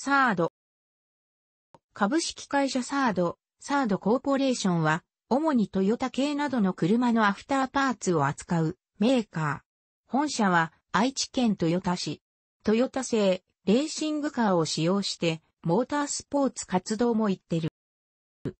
サード。株式会社サード、サードコーポレーションは、主にトヨタ系などの車のアフターパーツを扱うメーカー。本社は愛知県豊田市。豊田製レーシングカーを使用して、モータースポーツ活動も行ってる。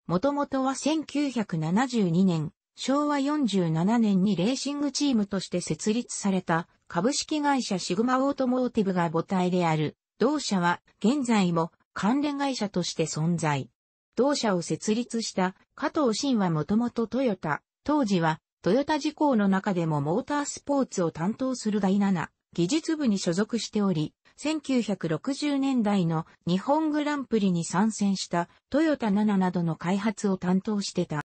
もともとは1972年、昭和47年にレーシングチームとして設立された株式会社シグマオートモーティブが母体である同社は現在も関連会社として存在。同社を設立した加藤真はもともとトヨタ、当時はトヨタ事項の中でもモータースポーツを担当する第7技術部に所属しており、1960年代の日本グランプリに参戦したトヨタ7などの開発を担当してた。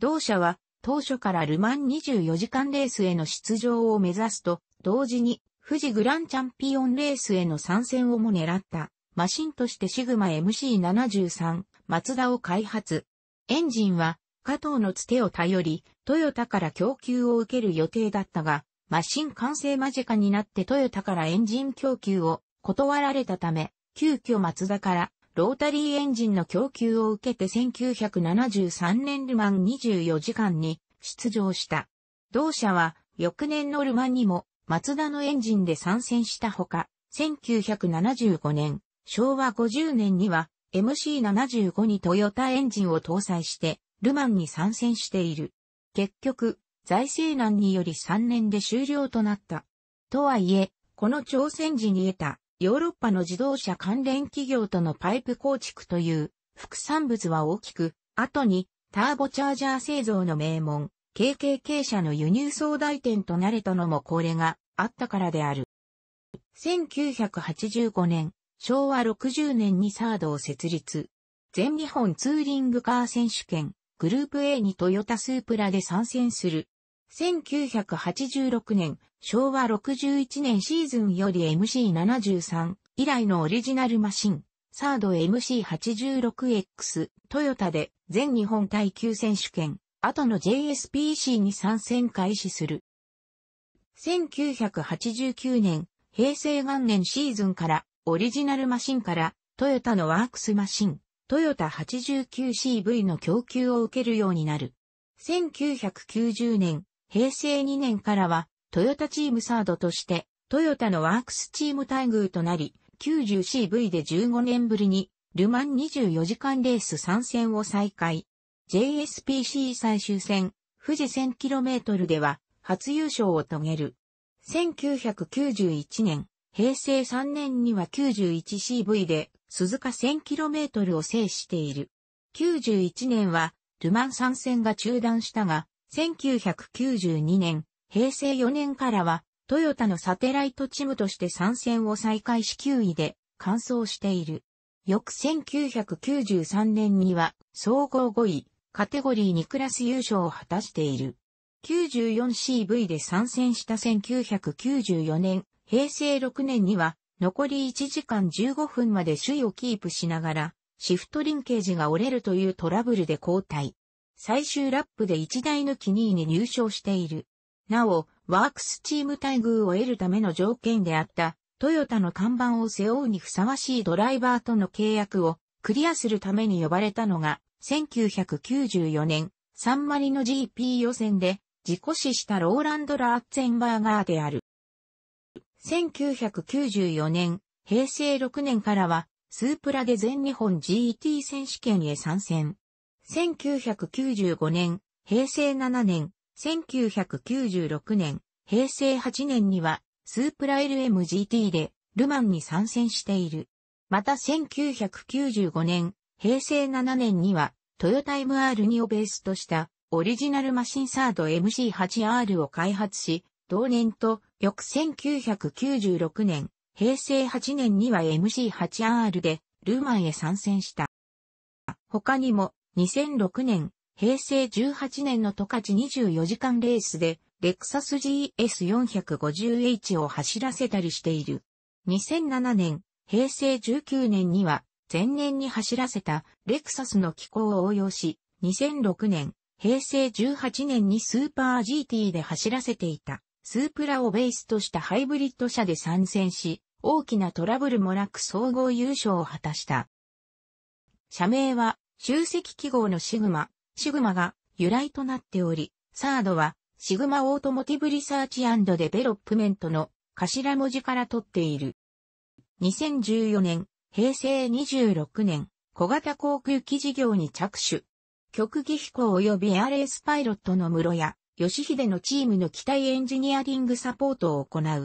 同社は当初からルマン24時間レースへの出場を目指すと、同時に富士グランチャンピオンレースへの参戦をも狙った、マシンとしてシグマ MC73、マツダを開発。エンジンは、加藤のつてを頼り、トヨタから供給を受ける予定だったが、マシン完成間近になってトヨタからエンジン供給を断られたため、急遽マツダからロータリーエンジンの供給を受けて1973年ルマン24時間に出場した。同社は翌年のルマンにもマツダのエンジンで参戦したほか、1975年、昭和50年には MC75 にトヨタエンジンを搭載して、ルマンに参戦している。結局、財政難により3年で終了となった。とはいえ、この挑戦時に得たヨーロッパの自動車関連企業とのパイプ構築という副産物は大きく、後にターボチャージャー製造の名門、KKK 社の輸入総代店となれたのもこれがあったからである。1985年、昭和60年にサードを設立。全日本ツーリングカー選手権、グループ A にトヨタスープラで参戦する。1986年、昭和61年シーズンより MC73 以来のオリジナルマシン、サード MC86X トヨタで全日本耐久選手権、後の JSPC に参戦開始する。1989年、平成元年シーズンから、オリジナルマシンから、トヨタのワークスマシン、トヨタ 89CV の供給を受けるようになる。1990年、平成2年からは、トヨタチームサードとして、トヨタのワークスチーム待遇となり、90CV で15年ぶりに、ルマン24時間レース参戦を再開。JSPC 最終戦、富士 1000km では初優勝を遂げる。1991年、平成3年には 91CV で鈴鹿 1000km を制している。91年は、ルマン参戦が中断したが、1992年、平成4年からは、トヨタのサテライトチームとして参戦を再開し9位で完走している。翌1993年には総合5位、カテゴリー2クラス優勝を果たしている。94CV で参戦した1994年、平成6年には、残り1時間15分まで首位をキープしながら、シフトリンケージが折れるというトラブルで交代。最終ラップで1台抜き2位に入賞している。なお、ワークスチーム待遇を得るための条件であった、トヨタの看板を背負うにふさわしいドライバーとの契約をクリアするために呼ばれたのが、1994年、サンマリの GP 予選で、自己死したローランド・ラーツェンバーガーである。1994年、平成6年からは、スープラで全日本 GT 選手権へ参戦。1995年、平成7年、1996年、平成8年には、スープラ LMGT で、ルマンに参戦している。また1995年、平成7年には、トヨタ MR2 をベースとしたオリジナルマシンサード MC8R を開発し、同年と翌1996年、平成8年には MC8R でルーマンへ参戦した。他にも2006年、平成18年のトカチ24時間レースでレクサス GS450H を走らせたりしている。2007年、平成19年には前年に走らせたレクサスの機構を応用し、2006年、平成18年にスーパー GT で走らせていた、スープラをベースとしたハイブリッド車で参戦し、大きなトラブルもなく総合優勝を果たした。社名は、集積記号のシグマ、シグマが由来となっており、サードは、シグマオートモティブリサーチデベロップメントの頭文字から取っている。2014年、平成26年、小型航空機事業に着手。極技飛行及びエアレースパイロットの室屋、吉秀のチームの機体エンジニアリングサポートを行う。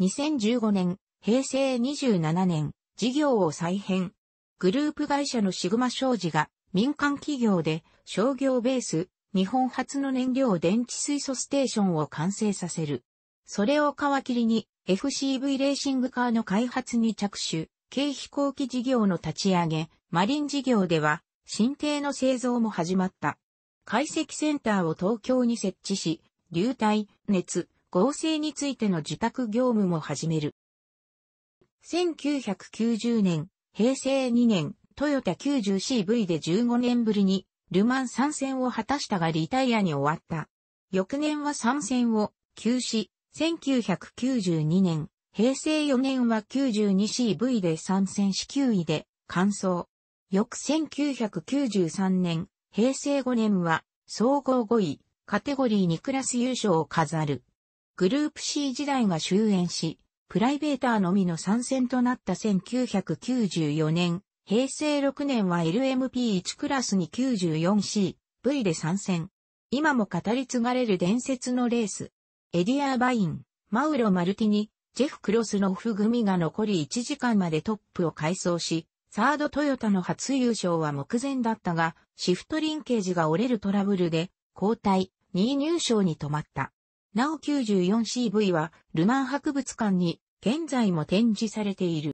2015年、平成27年、事業を再編。グループ会社のシグマ商事が民間企業で商業ベース、日本初の燃料電池水素ステーションを完成させる。それを皮切りに FCV レーシングカーの開発に着手、軽飛行機事業の立ち上げ、マリン事業では、新艇の製造も始まった。解析センターを東京に設置し、流体、熱、合成についての受託業務も始める。1990年、平成2年、トヨタ 90CV で15年ぶりに、ルマン参戦を果たしたがリタイアに終わった。翌年は参戦を休止、1992年、平成4年は 92CV で参戦し9位で完走。翌1993年、平成5年は総合5位、カテゴリー2クラス優勝を飾る。グループ C 時代が終焉し、プライベーターのみの参戦となった1994年、平成6年は LMP1 クラスに 94C、V で参戦。今も語り継がれる伝説のレース。エディアーバイン、マウロ・マルティニ、ジェフ・クロスの不組が残り1時間までトップを改装し、サードトヨタの初優勝は目前だったが、シフトリンケージが折れるトラブルで、交代、2位入賞に止まった。なお 94CV は、ルマン博物館に、現在も展示されている。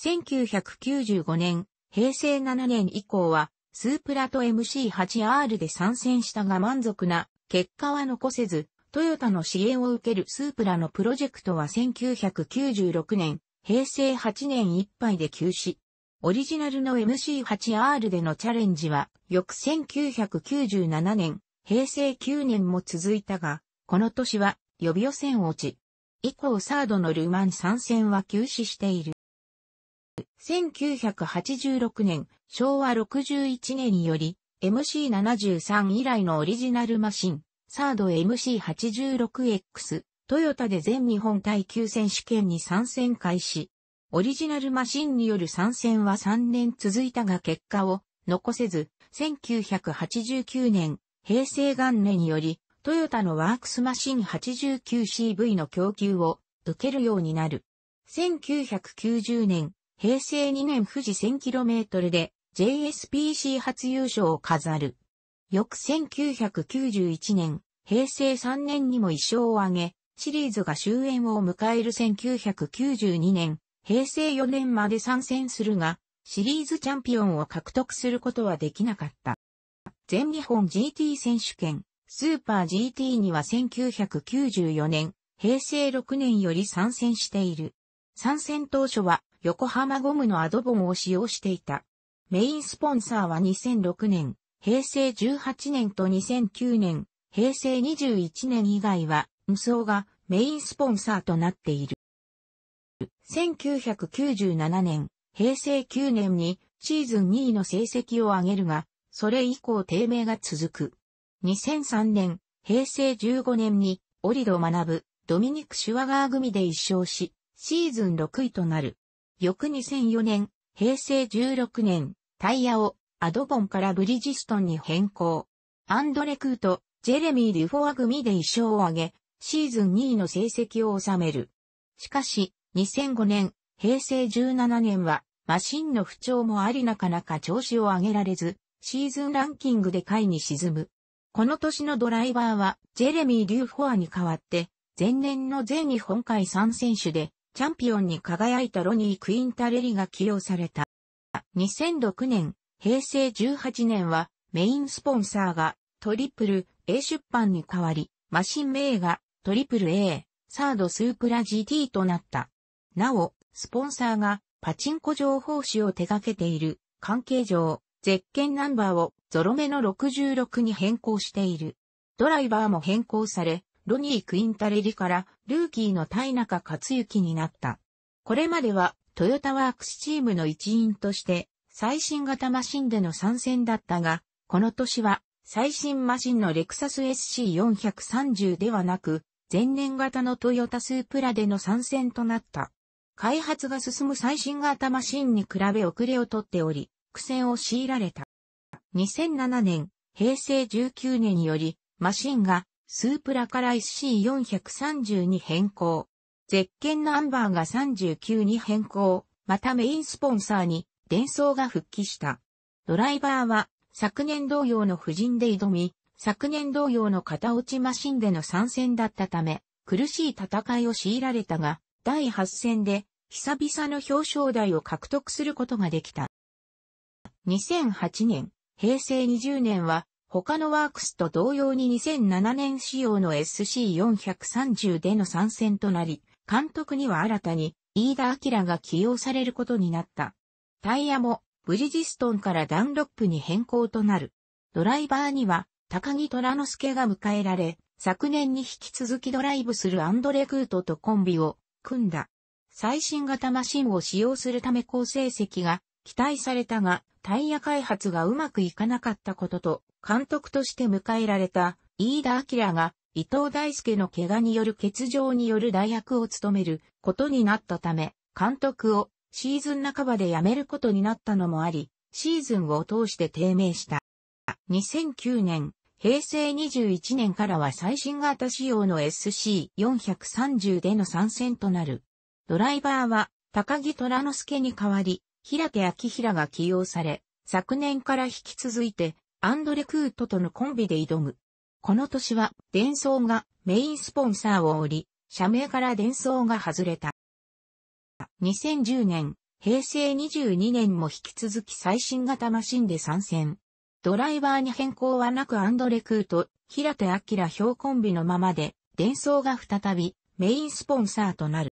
1995年、平成7年以降は、スープラと MC8R で参戦したが満足な結果は残せず、トヨタの支援を受けるスープラのプロジェクトは1996年、平成8年いっぱいで休止。オリジナルの MC8R でのチャレンジは、翌1997年、平成9年も続いたが、この年は予備予選落ち。以降サードのルマン参戦は休止している。1986年、昭和61年により、MC73 以来のオリジナルマシン、サード MC86X、トヨタで全日本耐久選手権に参戦開始。オリジナルマシンによる参戦は3年続いたが結果を残せず、1989年、平成元年により、トヨタのワークスマシン 89CV の供給を受けるようになる。1990年、平成2年富士 1000km で JSPC 初優勝を飾る。翌1991年、平成3年にも一勝を挙げ、シリーズが終焉を迎える1992年、平成4年まで参戦するが、シリーズチャンピオンを獲得することはできなかった。全日本 GT 選手権、スーパー GT には1994年、平成6年より参戦している。参戦当初は横浜ゴムのアドボンを使用していた。メインスポンサーは2006年、平成18年と2009年、平成21年以外は、無双がメインスポンサーとなっている。1997年、平成9年にシーズン2位の成績を上げるが、それ以降低迷が続く。2003年、平成15年に、オリド学、ドミニク・シュワガー組で一勝し、シーズン6位となる。翌2004年、平成16年、タイヤをアドボンからブリジストンに変更。アンドレ・クート、ジェレミー・デュフォア組で1勝を挙げ、シーズン2位の成績を収める。しかし、2005年、平成17年は、マシンの不調もありなかなか調子を上げられず、シーズンランキングで下位に沈む。この年のドライバーは、ジェレミー・デューフォアに代わって、前年の全日本海3選手で、チャンピオンに輝いたロニー・クインタレリが起用された。2006年、平成18年はメインスポンサーがトリプル A 出版に代わり、マシン名がトリプル A、サードスープラ GT となった。なお、スポンサーがパチンコ情報誌を手掛けている関係上、ゼッケンナンバーをゾロ目の66に変更している。ドライバーも変更され、ロニー・クインタレリからルーキーの田中克幸になった。これまではトヨタワークスチームの一員として最新型マシンでの参戦だったが、この年は最新マシンのレクサス SC430 ではなく、前年型のトヨタスープラでの参戦となった。開発が進む最新型マシンに比べ遅れをとっており、苦戦を強いられた。2007年、平成19年により、マシンがスープラから SC430 に変更。ゼッケンナンバーが39に変更。またメインスポンサーに伝送が復帰した。ドライバーは昨年同様の布陣で挑み、昨年同様の片落ちマシンでの参戦だったため、苦しい戦いを強いられたが、第8戦で久々の表彰台を獲得することができた。2008年、平成20年は、他のワークスと同様に2007年仕様の SC430 での参戦となり、監督には新たに、飯田明が起用されることになった。タイヤもブリジストンからダンロップに変更となる。ドライバーには高木虎之助が迎えられ、昨年に引き続きドライブするアンドレ・クートとコンビを組んだ。最新型マシンを使用するため好成績が期待されたが、タイヤ開発がうまくいかなかったことと、監督として迎えられた飯田明が伊藤大輔の怪我による欠場による代役を務めることになったため、監督をシーズン半ばで辞めることになったのもあり、シーズンを通して低迷した。2009年、平成21年からは最新型仕様の SC430 での参戦となる。ドライバーは高木虎之助に代わり、平手明平が起用され、昨年から引き続いて、アンドレ・クートとのコンビで挑む。この年は、伝送がメインスポンサーを降り、社名から伝送が外れた。2010年、平成22年も引き続き最新型マシンで参戦。ドライバーに変更はなくアンドレクーと平手明表コンビのままで、伝送が再びメインスポンサーとなる。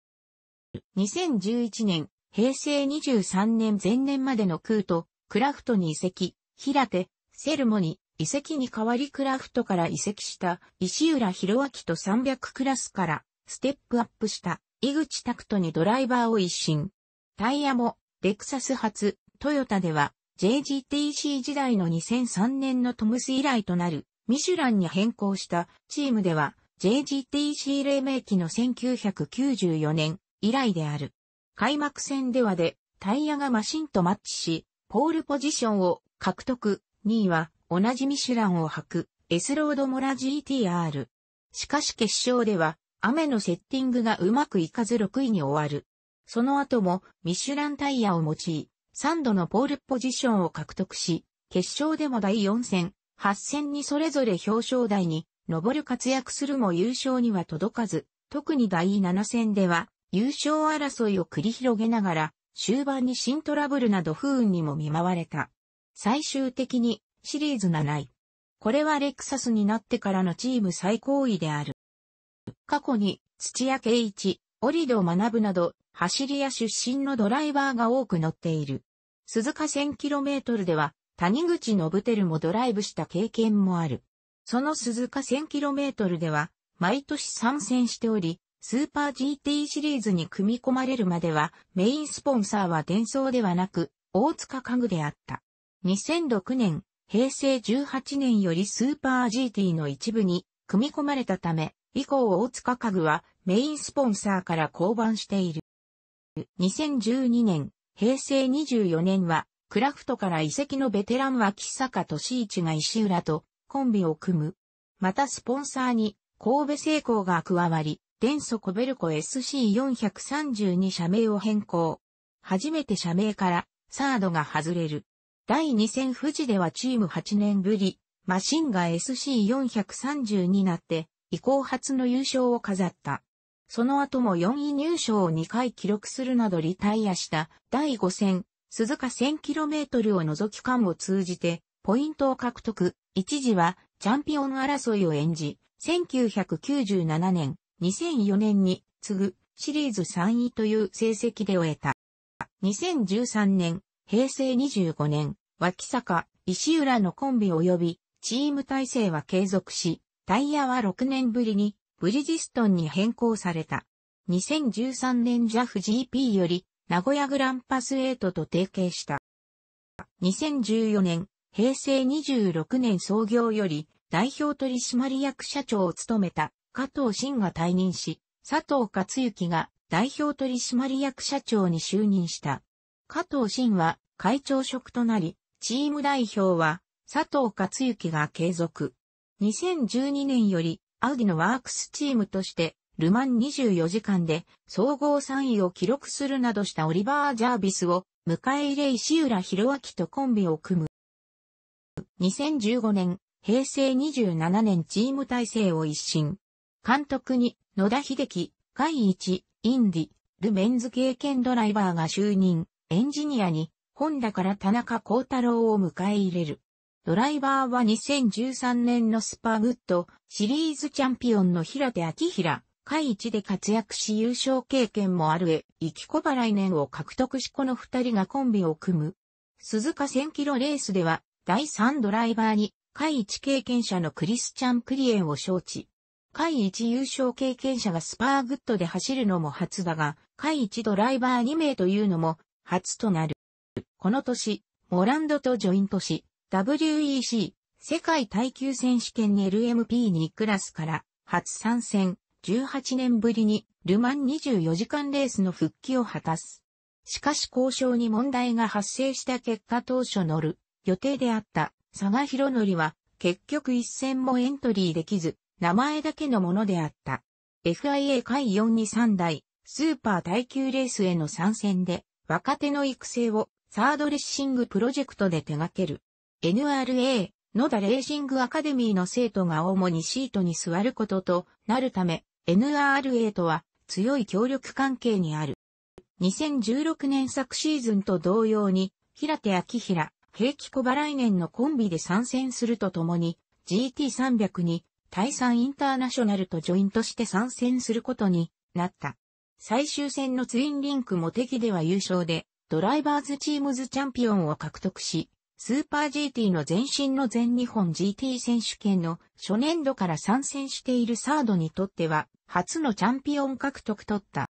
2011年、平成23年前年までのクーと、クラフトに移籍、平手、セルモに移籍に代わりクラフトから移籍した石浦博明と300クラスからステップアップした井口拓人にドライバーを一新。タイヤも、レクサス発、トヨタでは、JGTC 時代の2003年のトムス以来となる、ミシュランに変更したチームでは、JGTC 黎明期の1994年以来である。開幕戦ではで、タイヤがマシンとマッチし、ポールポジションを獲得。2位は、同じミシュランを履く、S ロードモラ GTR。しかし決勝では、雨のセッティングがうまくいかず6位に終わる。その後もミシュランタイヤを用い、3度のポールポジションを獲得し、決勝でも第4戦、8戦にそれぞれ表彰台に上る活躍するも優勝には届かず、特に第7戦では優勝争いを繰り広げながら、終盤に新トラブルなど不運にも見舞われた。最終的にシリーズ7位。これはレクサスになってからのチーム最高位である。過去に土屋圭一、折戸学など、走り屋出身のドライバーが多く乗っている。鈴鹿 1000km では、谷口信輝もドライブした経験もある。その鈴鹿 1000km では、毎年参戦しており、スーパー GT シリーズに組み込まれるまでは、メインスポンサーは伝送ではなく、大塚家具であった。2006年、平成18年よりスーパー GT の一部に組み込まれたため、以降大塚家具はメインスポンサーから降板している。2012年、平成24年は、クラフトから遺跡のベテランは木坂俊一が石浦とコンビを組む。またスポンサーに神戸製鋼が加わり、デンソコベルコ s c 4 3に社名を変更。初めて社名からサードが外れる。第2戦富士ではチーム8年ぶり、マシンが SC430 になって、以降初の優勝を飾った。その後も4位入賞を2回記録するなどリタイアした第5戦、鈴鹿 1000km を除き間を通じてポイントを獲得、一時はチャンピオン争いを演じ、1997年、2004年に次ぐシリーズ3位という成績で終えた。2013年、平成25年、脇坂、石浦のコンビ及びチーム体制は継続し、タイヤは6年ぶりにブリヂストンに変更された。2013年 JAFGP より名古屋グランパス8と提携した。2014年、平成26年創業より代表取締役社長を務めた加藤真が退任し、佐藤克之が代表取締役社長に就任した。加藤真は会長職となり、チーム代表は佐藤克之が継続。2012年より、アウディのワークスチームとして、ルマン24時間で総合3位を記録するなどしたオリバー・ジャービスを迎え入れ石浦博明とコンビを組む。2015年、平成27年チーム体制を一新。監督に野田秀樹、海一、インディ、ルメンズ経験ドライバーが就任。エンジニアに、ホンダから田中幸太郎を迎え入れる。ドライバーは2013年のスパーグッドシリーズチャンピオンの平手明平、海一で活躍し優勝経験もあるへ、生き小払年を獲得しこの二人がコンビを組む。鈴鹿1000キロレースでは、第3ドライバーに、海一経験者のクリスチャン・クリエンを招致。海一優勝経験者がスパーグッドで走るのも初だが、海一ドライバー2名というのも初となる。この年、モランドとジョイントし、WEC 世界耐久選手権 LMP2 クラスから初参戦18年ぶりにルマン24時間レースの復帰を果たす。しかし交渉に問題が発生した結果当初乗る予定であった佐賀博則は結局一戦もエントリーできず名前だけのものであった。FIA 会4に3台スーパー耐久レースへの参戦で若手の育成をサードレッシングプロジェクトで手掛ける。NRA、野田レーシングアカデミーの生徒が主にシートに座ることとなるため、NRA とは強い協力関係にある。2016年昨シーズンと同様に、平手明平、平木小払い年のコンビで参戦するとともに、GT300 に、対戦インターナショナルとジョイントして参戦することになった。最終戦のツインリンクも敵では優勝で、ドライバーズチームズチャンピオンを獲得し、スーパー GT の前身の全日本 GT 選手権の初年度から参戦しているサードにとっては、初のチャンピオン獲得とった。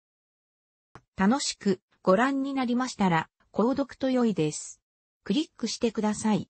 楽しくご覧になりましたら、購読と良いです。クリックしてください。